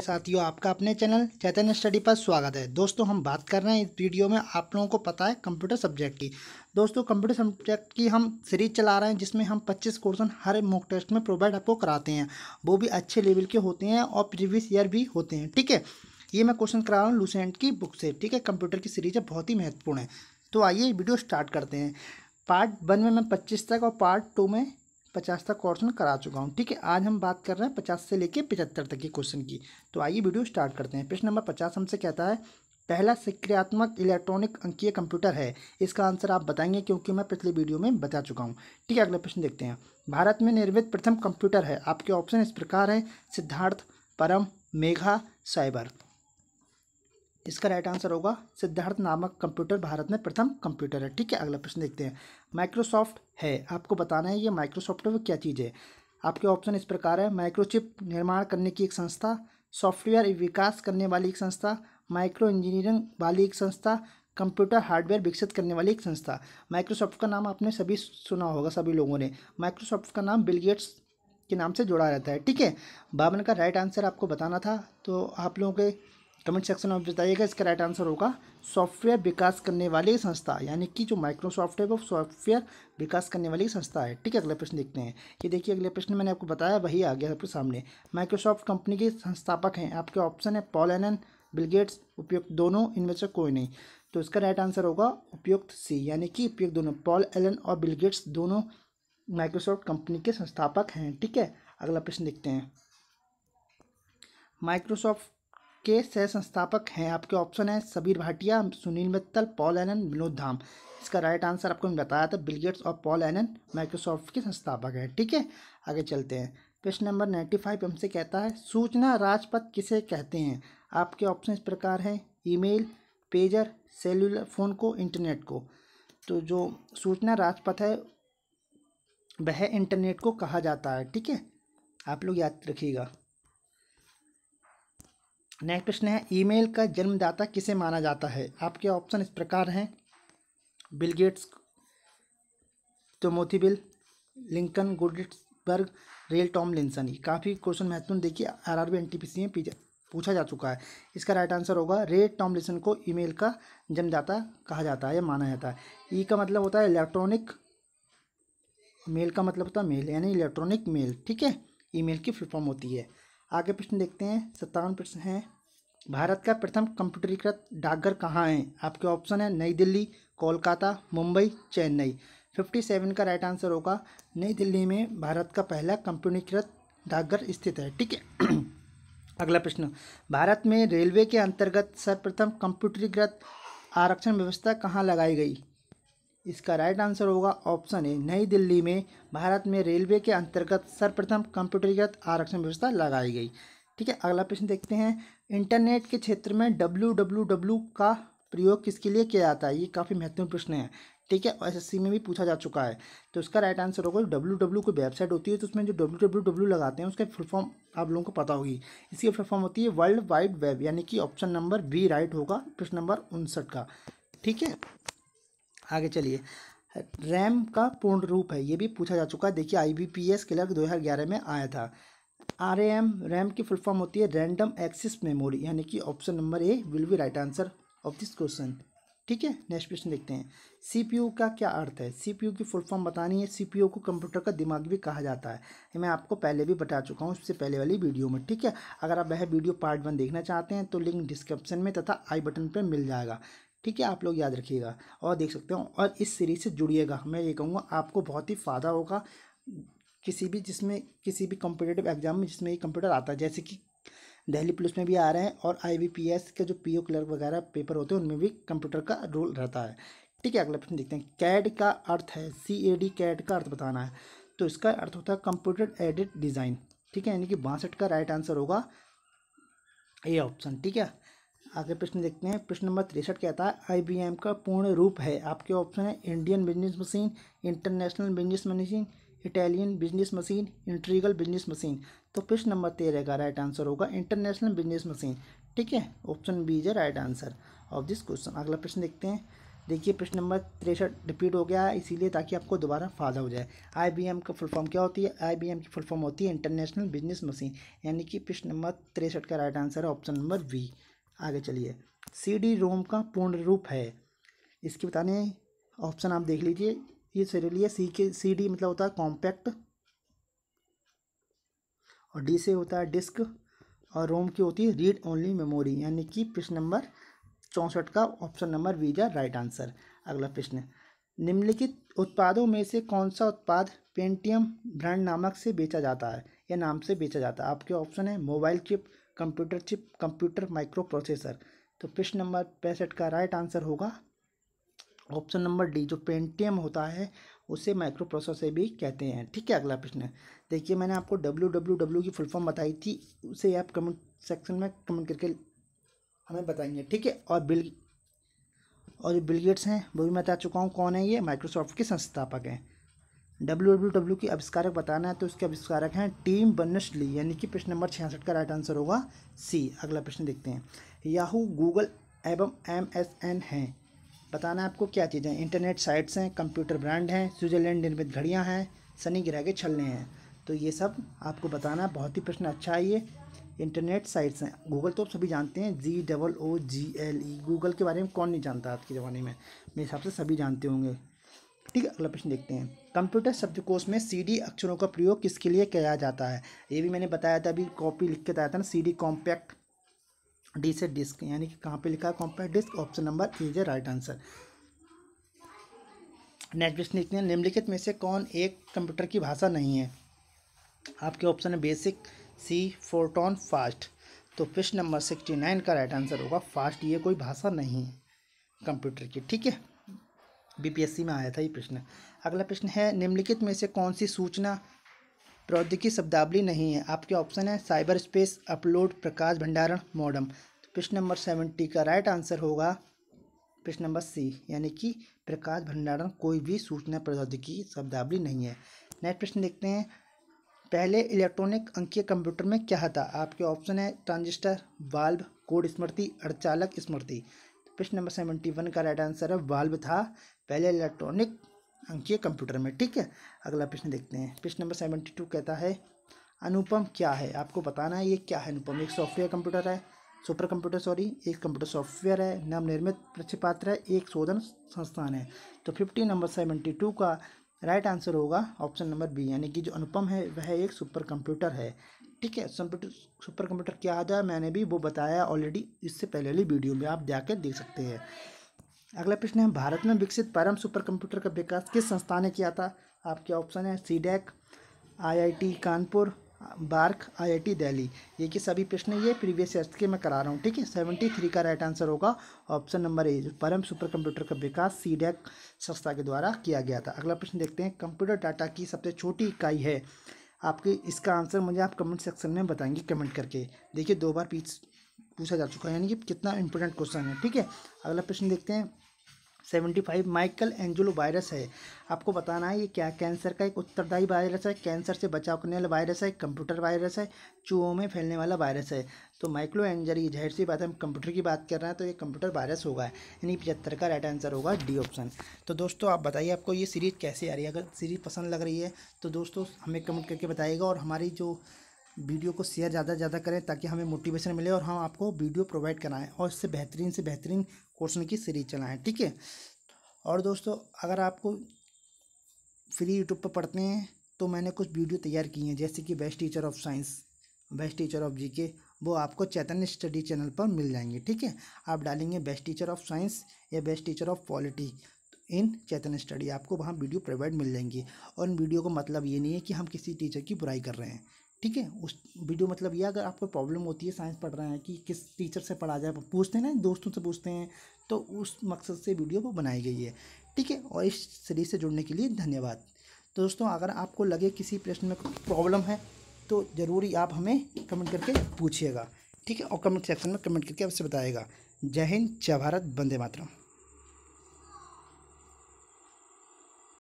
साथियों आपका अपने चैनल चैतन्य स्टडी पर स्वागत है दोस्तों हम बात कर रहे हैं इस वीडियो में आप लोगों को पता है कंप्यूटर सब्जेक्ट की दोस्तों कंप्यूटर सब्जेक्ट की हम सीरीज चला रहे हैं जिसमें हम 25 क्वेश्चन हर मॉक टेस्ट में प्रोवाइड आपको कराते हैं वो भी अच्छे लेवल के होते हैं और प्रीवियस ईयर भी होते हैं ठीक है ये मैं क्वेश्चन करा रहा हूँ लूसेंट की बुक से ठीक है कंप्यूटर की सीरीज है बहुत ही महत्वपूर्ण है तो आइए वीडियो स्टार्ट करते हैं पार्ट वन में मैं पच्चीस तक और पार्ट टू में पचास तक क्वेश्चन करा चुका हूँ ठीक है आज हम बात कर रहे हैं पचास से लेके पचहत्तर तक के क्वेश्चन की तो आइए वीडियो स्टार्ट करते हैं प्रश्न नंबर पचास हमसे कहता है पहला सक्रियात्मक इलेक्ट्रॉनिक अंकीय कंप्यूटर है इसका आंसर आप बताएंगे क्योंकि मैं पिछले वीडियो में बता चुका हूँ ठीक है अगला प्रश्न देखते हैं भारत में निर्मित प्रथम कंप्यूटर है आपके ऑप्शन इस प्रकार है सिद्धार्थ परम मेघा साइबर इसका राइट आंसर होगा सिद्धार्थ नामक कंप्यूटर भारत में प्रथम कंप्यूटर है ठीक है अगला प्रश्न देखते हैं माइक्रोसॉफ्ट है आपको बताना है ये माइक्रोसॉफ्ट वो क्या चीज़ है आपके ऑप्शन इस प्रकार है माइक्रोचिप निर्माण करने की एक संस्था सॉफ्टवेयर विकास करने वाली एक संस्था माइक्रो इंजीनियरिंग वाली एक संस्था कंप्यूटर हार्डवेयर विकसित करने वाली एक संस्था माइक्रोसॉफ्ट का नाम आपने सभी सुना होगा सभी लोगों ने माइक्रोसॉफ्ट का नाम बिलगेट्स के नाम से जुड़ा रहता है ठीक है बाबन का राइट आंसर आपको बताना था तो आप लोगों के कमेंट सेक्शन में बताइएगा इसका राइट आंसर होगा सॉफ्टवेयर विकास करने वाली संस्था यानी कि जो माइक्रोसॉफ्ट है वो सॉफ्टवेयर विकास करने वाली संस्था है ठीक है अगला प्रश्न देखते हैं ये देखिए अगले प्रश्न मैंने आपको बताया वही आ गया आपके सामने माइक्रोसॉफ्ट कंपनी के संस्थापक हैं आपके ऑप्शन है पॉल एन बिलगेट्स उपयुक्त दोनों इनमें से कोई नहीं तो इसका राइट आंसर होगा उपयुक्त सी यानी कि उपयुक्त दोनों पॉल एलन और बिलगेट्स दोनों माइक्रोसॉफ्ट कंपनी के संस्थापक हैं ठीक है अगला प्रश्न देखते हैं माइक्रोसॉफ्ट के सह संस्थापक हैं आपके ऑप्शन है सबीर भाटिया सुनील मित्तल पॉल एनन विनोद धाम इसका राइट आंसर आपको मैंने बताया था बिलगेट्स और पॉल एनन माइक्रोसॉफ्ट के संस्थापक हैं ठीक है आगे चलते हैं प्रश्न नंबर नाइन्टी फाइव हमसे कहता है सूचना राजपथ किसे कहते हैं आपके ऑप्शन इस प्रकार हैं ईमेल पेजर सेलुलर फ़ोन को इंटरनेट को तो जो सूचना राजपथ है वह इंटरनेट को कहा जाता है ठीक है आप लोग याद रखिएगा नेक्स्ट प्रश्न है ईमेल का जन्मदाता किसे माना जाता है आपके ऑप्शन इस प्रकार हैं बिल गेट्स टोमोथी बिल लिंकन गुडबर्ग रेल टॉम लिंसन ये काफ़ी क्वेश्चन महत्वपूर्ण देखिए R R B N T P C में पूछा जा चुका है इसका राइट आंसर होगा रे टॉम लिंसन को ईमेल का जन्मदाता कहा जाता है या माना जाता है ई का मतलब होता है इलेक्ट्रॉनिक मेल का मतलब होता है मेल यानी इलेक्ट्रॉनिक मेल ठीक है ईमेल की फुल फॉर्म होती है आगे प्रश्न देखते हैं सत्तावन प्रश्न है भारत का प्रथम कंप्यूटरीकृत डाकघर कहाँ है आपके ऑप्शन है नई दिल्ली कोलकाता मुंबई चेन्नई फिफ्टी सेवन का राइट आंसर होगा नई दिल्ली में भारत का पहला कंप्यूटरीकृत डाकघर स्थित है ठीक है अगला प्रश्न भारत में रेलवे के अंतर्गत सर्वप्रथम कंप्यूटरीकृत आरक्षण व्यवस्था कहाँ लगाई गई इसका राइट आंसर होगा ऑप्शन ए नई दिल्ली में भारत में रेलवे के अंतर्गत सर्वप्रथम कंप्यूटरगत आरक्षण व्यवस्था लगाई गई ठीक है अगला प्रश्न देखते हैं इंटरनेट के क्षेत्र में डब्ल्यू डब्ल्यू डब्ल्यू का प्रयोग किसके लिए किया जाता है ये काफ़ी महत्वपूर्ण प्रश्न है ठीक है एस में भी पूछा जा चुका है तो उसका राइट आंसर होगा डब्ल्यू डब्ल्यू कोई वेबसाइट होती है तो उसमें जो डब्ल्यू डब्ल्यू डब्ल्यू लगाते हैं उसका फुल फॉर्म आप लोगों को पता होगी इसकी फुल फॉर्म होती है वर्ल्ड वाइड वेब यानी कि ऑप्शन नंबर बी राइट होगा प्रश्न नंबर उनसठ का ठीक है आगे चलिए रैम का पूर्ण रूप है ये भी पूछा जा चुका है देखिए I B P S clerk दो हज़ार ग्यारह में आया था आर एम रैम की फुल फॉर्म होती है रैंडम एक्सिस मेमोरी यानी कि option number A will be right answer of this question ठीक है नेक्स्ट क्वेश्चन देखते हैं सीपीयू का क्या अर्थ है सीपीयू की फुल फॉर्म बतानी है सीपीयू को कंप्यूटर का दिमाग भी कहा जाता है मैं आपको पहले भी बता चुका हूँ उससे पहले वाली वीडियो में ठीक है अगर आप वह वीडियो पार्ट वन देखना चाहते हैं तो लिंक डिस्क्रिप्शन में तथा आई बटन पर मिल जाएगा ठीक है आप लोग याद रखिएगा और देख सकते हो और इस सीरीज से जुड़िएगा मैं ये कहूँगा आपको बहुत ही फ़ायदा होगा किसी भी जिसमें किसी भी कॉम्पिटेटिव एग्जाम में जिसमें ये कंप्यूटर आता है जैसे कि दिल्ली पुलिस में भी आ रहे हैं और आईबीपीएस के जो पीओ क्लर्क वगैरह पेपर होते हैं उनमें भी कंप्यूटर का रोल रहता है ठीक है अगला प्रश्न देखते हैं कैड का अर्थ है सी ए डी कैड का अर्थ बताना है तो इसका अर्थ होता है कंप्यूटर एडिट डिज़ाइन ठीक है यानी कि बासठ का राइट आंसर होगा ए ऑप्शन ठीक है आगे प्रश्न देखते हैं प्रश्न नंबर तिरसठ कहता है आई का पूर्ण रूप है आपके ऑप्शन है Indian business machine international business machine Italian business machine integral business machine तो प्रश्न नंबर तेरह का राइट आंसर होगा इंटरनेशनल बिजनेस मशीन ठीक है option B is right answer of this question अगला प्रश्न देखते हैं देखिए प्रश्न नंबर तिरसठ रिपीट हो गया है इसीलिए ताकि आपको दोबारा फायदा हो जाए आईबीएम का फुल फॉर्म क्या होती है आईबीएम की फुल फॉर्म होती है इंटरनेशनल बिजनेस मशीन यानी कि प्रश्न नंबर तिरसठ का राइट आंसर है ऑप्शन नंबर वी आगे चलिए सी डी रोम का पूर्ण रूप है इसके बताने ऑप्शन आप देख लीजिए ये है सी के सी डी मतलब होता है कॉम्पैक्ट और डी से होता है डिस्क और रोम की होती है रीड ओनली मेमोरी यानी कि प्रश्न नंबर चौंसठ का ऑप्शन नंबर बी जा राइट आंसर अगला प्रश्न निम्नलिखित उत्पादों में से कौन सा उत्पाद पेंटियम ब्रांड नामक से बेचा जाता है या नाम से बेचा जाता है आपके ऑप्शन है mobile chip computer chip computer micro processor तो प्रश्न नंबर पैंसठ का राइट आंसर होगा ऑप्शन नंबर डी जो पेंटियम होता है उसे माइक्रो प्रोसेसर भी कहते हैं ठीक है अगला प्रश्न देखिए मैंने आपको डब्ल्यू डब्ल्यू डब्ल्यू की फुल फॉर्म बताई थी उसे आप कमेंट सेक्शन में कमेंट करके हमें बताएंगे ठीक है और बिल और जो बिलगेट्स हैं वो भी मैं बता चुका हूँ कौन है ये माइक्रोसॉफ्ट के संस्थापक हैं डब्ल्यू डब्ल्यू डब्ल्यू आविष्कारक बताना है तो उसके आविष्कारक हैं टीम बर्नस ली यानी कि प्रश्न नंबर छियासठ का राइट आंसर होगा सी अगला प्रश्न देखते हैं याहू गूगल एवं एम एस एन हैं बताना है आपको क्या चीज़ें इंटरनेट साइट्स हैं कंप्यूटर ब्रांड हैं स्विट्जरलैंड निर्मित घड़ियाँ हैं सनी ग्रह के छलने हैं तो ये सब आपको बताना है बहुत ही प्रश्न अच्छा है ये इंटरनेट साइट्स हैं गूगल तो आप सभी जानते हैं G double O G L E Google के बारे में कौन नहीं जानता आज के ज़माने में मेरे हिसाब से सभी जानते होंगे ठीक है अगला प्रश्न देखते हैं कंप्यूटर शब्दकोश में सीडी अक्षरों का प्रयोग किसके लिए किया जाता है ये भी मैंने बताया था अभी कॉपी लिख के बताया था ना सीडी कॉम्पैक्ट डी से डिस्क यानी कि कहाँ पे लिखा है compact disc option number is A right answer next प्रश्न लिखते हैं निम्नलिखित में से कौन एक कंप्यूटर की भाषा नहीं है आपके ऑप्शन है बेसिक सी फोर्टॉन फास्ट तो प्रश्न नंबर सिक्सटी नाइन का राइट आंसर होगा फास्ट ये कोई भाषा नहीं है कंप्यूटर की ठीक है बीपीएससी में आया था ये प्रश्न अगला प्रश्न है निम्नलिखित में से कौन सी सूचना प्रौद्योगिकी शब्दावली नहीं है आपके ऑप्शन है साइबर स्पेस अपलोड प्रकाश भंडारण मॉडम तो प्रश्न नंबर सेवेंटी का राइट आंसर होगा प्रश्न नंबर सी यानी कि प्रकाश भंडारण कोई भी सूचना प्रौद्योगिकी शब्दावली नहीं है नेक्स्ट प्रश्न देखते हैं पहले इलेक्ट्रॉनिक अंकीय कंप्यूटर में क्या था आपके ऑप्शन है ट्रांजिस्टर बाल्ब कोड स्मृति अड़चालक स्मृति तो प्रश्न नंबर सेवेंटी वन का राइट आंसर है बाल्ब था पहले इलेक्ट्रॉनिक अंकीय कंप्यूटर में ठीक है अगला प्रश्न देखते हैं प्रश्न नंबर सेवेंटी टू कहता है अनुपम क्या है आपको बताना है ये क्या है अनुपम एक सॉफ्टवेयर कंप्यूटर है सुपर कंप्यूटर सॉरी एक कंप्यूटर सॉफ्टवेयर है नव निर्मित प्रतिपात्र है एक शोधन संस्थान है तो फिफ्टी नंबर सेवेंटी टू का राइट आंसर होगा ऑप्शन नंबर बी यानी कि जो अनुपम है वह एक सुपर कंप्यूटर है ठीक है सुपर कंप्यूटर क्या आ जाए मैंने भी वो बताया ऑलरेडी इससे पहले वाली वीडियो में आप जाकर देख सकते हैं अगला प्रश्न है भारत में विकसित परम सुपर कंप्यूटर का विकास किस संस्था ने किया था आपके ऑप्शन है C DAC IIT Kanpur BARC IIT Delhi ये कि सभी प्रश्न ये प्रीवियस ईयर के मैं करा रहा हूँ ठीक है सेवेंटी थ्री का राइट आंसर होगा option number A Param super computer का विकास सी डैक संस्था के द्वारा किया गया था अगला प्रश्न देखते हैं कंप्यूटर डाटा की सबसे छोटी इकाई है आपके इसका आंसर मुझे आप कमेंट सेक्शन में बताएंगे कमेंट करके देखिए दो बार पीछे पूछा जा चुका है यानी कि कितना इंपॉर्टेंट क्वेश्चन है ठीक है अगला प्रश्न देखते हैं seventy five Michael Angelo virus है आपको बताना है ये क्या कैंसर का एक उत्तरदायी वायरस है कैंसर से बचाव करने वाला वायरस है कंप्यूटर वायरस है चूहों में फैलने वाला वायरस है तो माइक्रो एंजर ये जहर सी बात है हम कंप्यूटर की बात कर रहे हैं तो ये कंप्यूटर वायरस होगा यानी पचहत्तर का राइट आंसर होगा डी ऑप्शन तो दोस्तों आप बताइए आपको ये सीरीज़ कैसे आ रही है अगर सीरीज़ पसंद लग रही है तो दोस्तों हमें कमेंट करके बताइएगा और हमारी जो वीडियो को शेयर ज़्यादा से ज़्यादा करें ताकि हमें मोटिवेशन मिले और हम आपको वीडियो प्रोवाइड कराएं और इससे बेहतरीन से बेहतरीन क्वेश्चन की सीरीज चलाएं ठीक है और दोस्तों अगर आपको फ्री यूट्यूब पर पढ़ते हैं तो मैंने कुछ वीडियो तैयार की हैं जैसे कि best teacher of science best teacher of GK वो आपको चैतन्य स्टडी चैनल पर मिल जाएंगे ठीक है आप डालेंगे बेस्ट टीचर ऑफ साइंस या best teacher of polity in Chaitanya study आपको वहाँ वीडियो प्रोवाइड मिल जाएंगी और इन वीडियो का मतलब ये नहीं है कि हम किसी टीचर की बुराई कर रहे हैं ठीक है उस वीडियो मतलब ये अगर आपको प्रॉब्लम होती है साइंस पढ़ रहे हैं कि किस टीचर से पढ़ा जाए पूछते हैं ना दोस्तों से पूछते हैं तो उस मकसद से वीडियो वो बनाई गई है ठीक है और इस सीरीज से जुड़ने के लिए धन्यवाद तो दोस्तों अगर आपको लगे किसी प्रश्न में कोई प्रॉब्लम है तो ज़रूरी आप हमें कमेंट करके पूछिएगा ठीक है और कमेंट सेक्शन में कमेंट करके आपसे बताएगा जय हिंद जय भारत वंदे मातरम